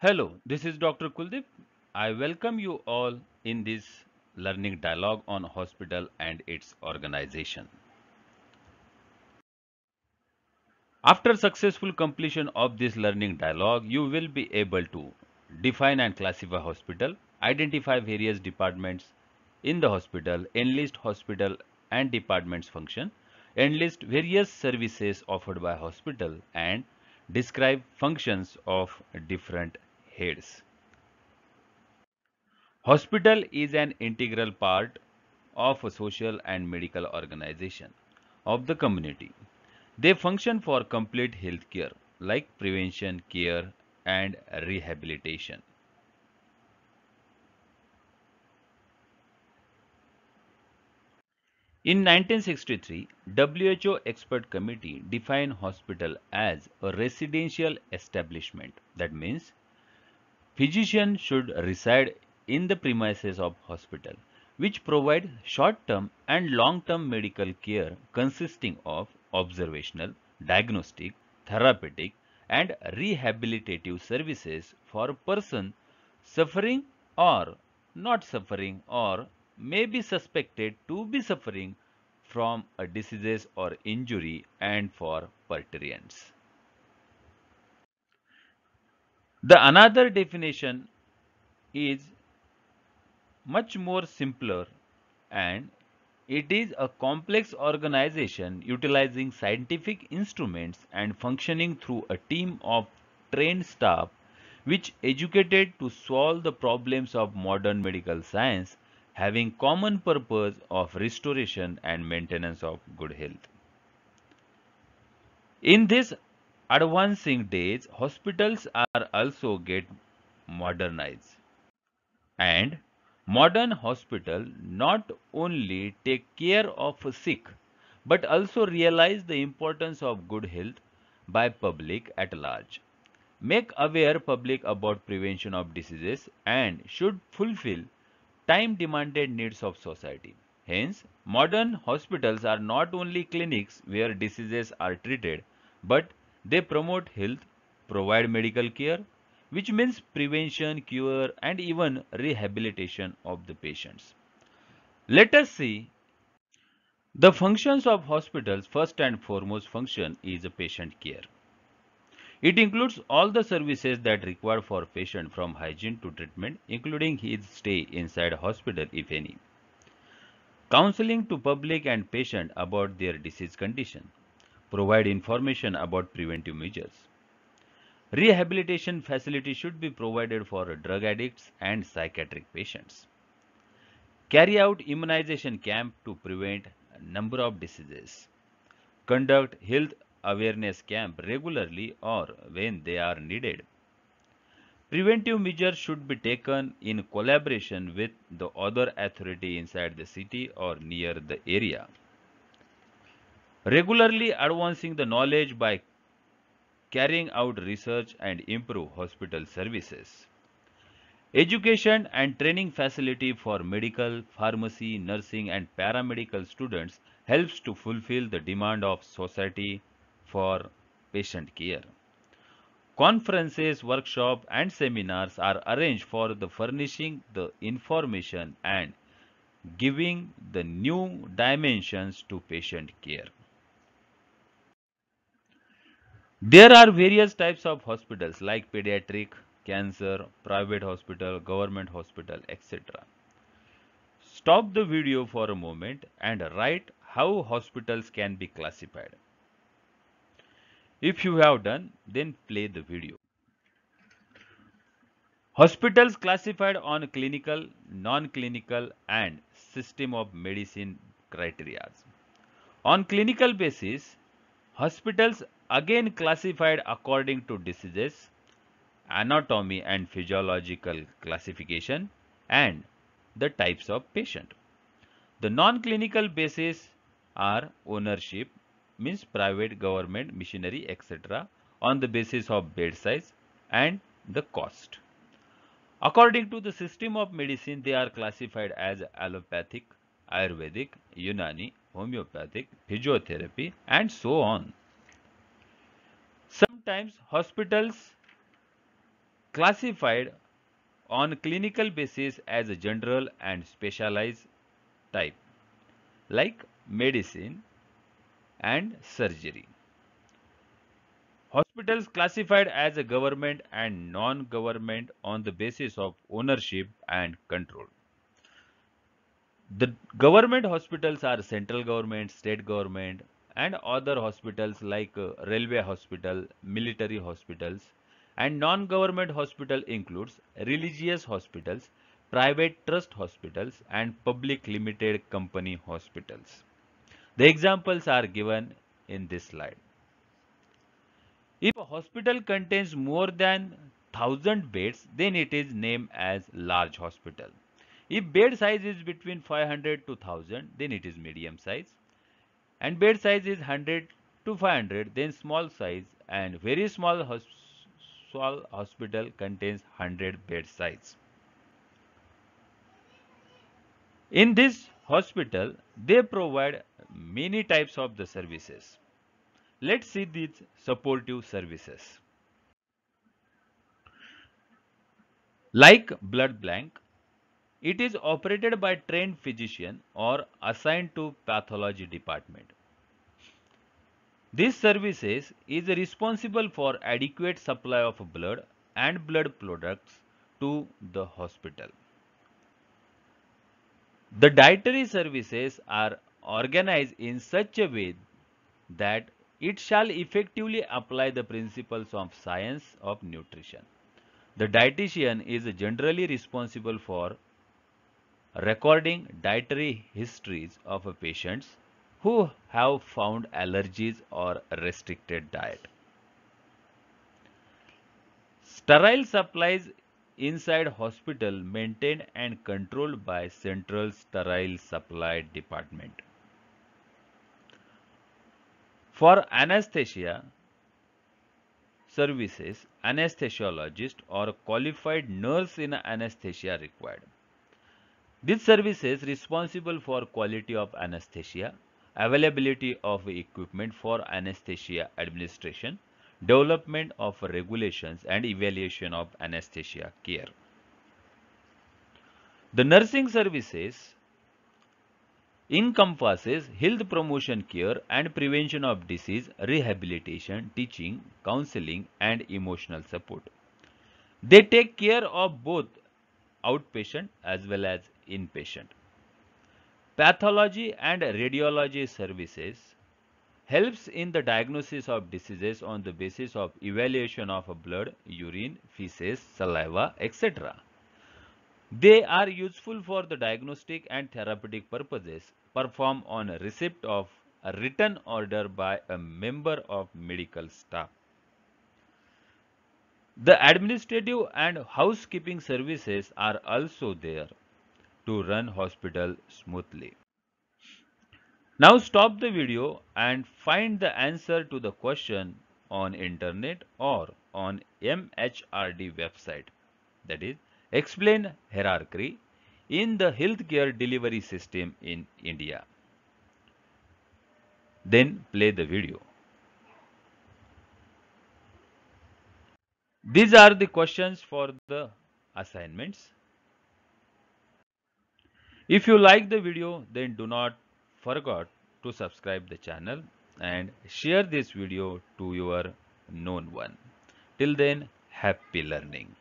Hello, this is Dr. Kuldeep. I welcome you all in this learning dialogue on hospital and its organization. After successful completion of this learning dialogue, you will be able to define and classify hospital, identify various departments in the hospital, enlist hospital and departments function, enlist various services offered by hospital and describe functions of different heads. Hospital is an integral part of a social and medical organization of the community. They function for complete health care like prevention, care and rehabilitation. In 1963, WHO expert committee defined hospital as a residential establishment. That means physician should reside in the premises of hospital which provide short-term and long-term medical care consisting of observational, diagnostic, therapeutic and rehabilitative services for a person suffering or not suffering or may be suspected to be suffering from a disease or injury and for participants. The another definition is much more simpler and it is a complex organization utilizing scientific instruments and functioning through a team of trained staff which educated to solve the problems of modern medical science having common purpose of restoration and maintenance of good health. In this advancing days, hospitals are also get modernized. And modern hospital not only take care of sick, but also realize the importance of good health by public at large. Make aware public about prevention of diseases and should fulfill time demanded needs of society. Hence, modern hospitals are not only clinics where diseases are treated, but they promote health, provide medical care, which means prevention, cure, and even rehabilitation of the patients. Let us see the functions of hospitals. First and foremost function is patient care. It includes all the services that required for patient from hygiene to treatment, including his stay inside hospital if any. Counseling to public and patient about their disease condition provide information about preventive measures. Rehabilitation facilities should be provided for drug addicts and psychiatric patients. Carry out immunization camp to prevent a number of diseases. Conduct health awareness camp regularly or when they are needed. Preventive measures should be taken in collaboration with the other authority inside the city or near the area regularly advancing the knowledge by carrying out research and improve hospital services. Education and training facility for medical, pharmacy, nursing and paramedical students helps to fulfill the demand of society for patient care. Conferences, workshops and seminars are arranged for the furnishing the information and giving the new dimensions to patient care. There are various types of hospitals like pediatric, cancer, private hospital, government hospital, etc. Stop the video for a moment and write how hospitals can be classified. If you have done, then play the video. Hospitals classified on clinical, non-clinical and system of medicine criteria. On clinical basis, Hospitals again classified according to diseases, anatomy and physiological classification and the types of patient. The non-clinical basis are ownership means private government missionary etc on the basis of bed size and the cost. According to the system of medicine they are classified as allopathic, Ayurvedic, Unani homeopathic, physiotherapy and so on. Sometimes hospitals classified on clinical basis as a general and specialized type like medicine and surgery. Hospitals classified as a government and non-government on the basis of ownership and control. The government hospitals are central government, state government and other hospitals like uh, railway hospital, military hospitals and non-government hospital includes religious hospitals, private trust hospitals and public limited company hospitals. The examples are given in this slide. If a hospital contains more than 1000 beds, then it is named as large hospital. If bed size is between 500 to 1000, then it is medium size. And bed size is 100 to 500, then small size. And very small hos hospital contains 100 bed size. In this hospital, they provide many types of the services. Let's see these supportive services. Like blood bank, it is operated by trained physician or assigned to pathology department. This services is responsible for adequate supply of blood and blood products to the hospital. The dietary services are organized in such a way that it shall effectively apply the principles of science of nutrition. The dietitian is generally responsible for recording dietary histories of patients who have found allergies or restricted diet. Sterile supplies inside hospital maintained and controlled by Central Sterile Supply Department. For anesthesia services, anesthesiologist or qualified nurse in anesthesia required. This service is responsible for quality of anesthesia, availability of equipment for anesthesia administration, development of regulations and evaluation of anesthesia care. The nursing services encompasses health promotion care and prevention of disease, rehabilitation, teaching, counseling and emotional support. They take care of both outpatient as well as Inpatient Pathology and radiology services helps in the diagnosis of diseases on the basis of evaluation of blood, urine, feces, saliva, etc. They are useful for the diagnostic and therapeutic purposes performed on receipt of a written order by a member of medical staff. The administrative and housekeeping services are also there to run hospital smoothly. Now stop the video and find the answer to the question on internet or on MHRD website. That is, explain hierarchy in the healthcare delivery system in India. Then play the video. These are the questions for the assignments. If you like the video, then do not forget to subscribe the channel and share this video to your known one. Till then, happy learning.